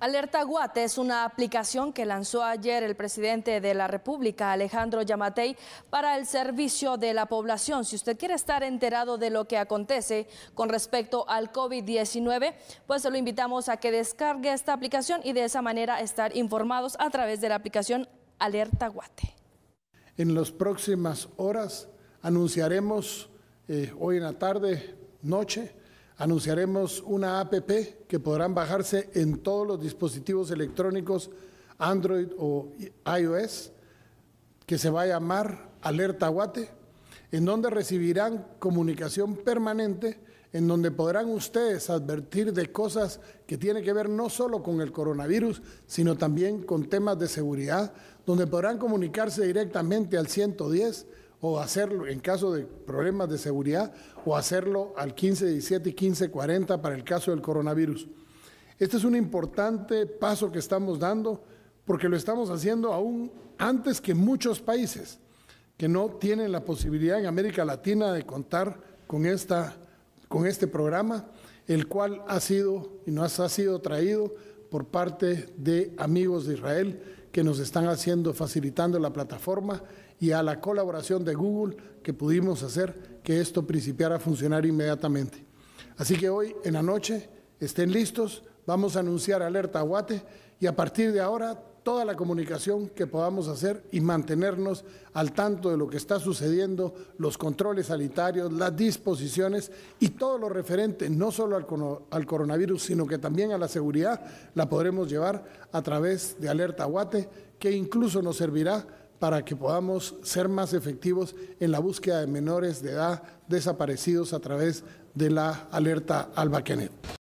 Alerta Guate es una aplicación que lanzó ayer el presidente de la República, Alejandro Yamatei, para el servicio de la población. Si usted quiere estar enterado de lo que acontece con respecto al COVID-19, pues lo invitamos a que descargue esta aplicación y de esa manera estar informados a través de la aplicación Alerta Guate. En las próximas horas anunciaremos eh, hoy en la tarde, noche, Anunciaremos una APP que podrán bajarse en todos los dispositivos electrónicos Android o iOS, que se va a llamar Alerta Guate, en donde recibirán comunicación permanente, en donde podrán ustedes advertir de cosas que tienen que ver no solo con el coronavirus, sino también con temas de seguridad, donde podrán comunicarse directamente al 110 o hacerlo en caso de problemas de seguridad o hacerlo al 1517 y 1540 para el caso del coronavirus. Este es un importante paso que estamos dando porque lo estamos haciendo aún antes que muchos países que no tienen la posibilidad en América Latina de contar con, esta, con este programa, el cual ha sido y nos ha sido traído por parte de amigos de Israel que nos están haciendo, facilitando la plataforma y a la colaboración de Google que pudimos hacer que esto principiara a funcionar inmediatamente. Así que hoy en la noche estén listos, vamos a anunciar alerta a Guate y a partir de ahora toda la comunicación que podamos hacer y mantenernos al tanto de lo que está sucediendo, los controles sanitarios, las disposiciones y todo lo referente no solo al, coronavirus, sino que también a la seguridad, la podremos llevar a través de Alerta Guate, que incluso nos servirá para que podamos ser más efectivos en la búsqueda de menores de edad desaparecidos a través de la alerta Alba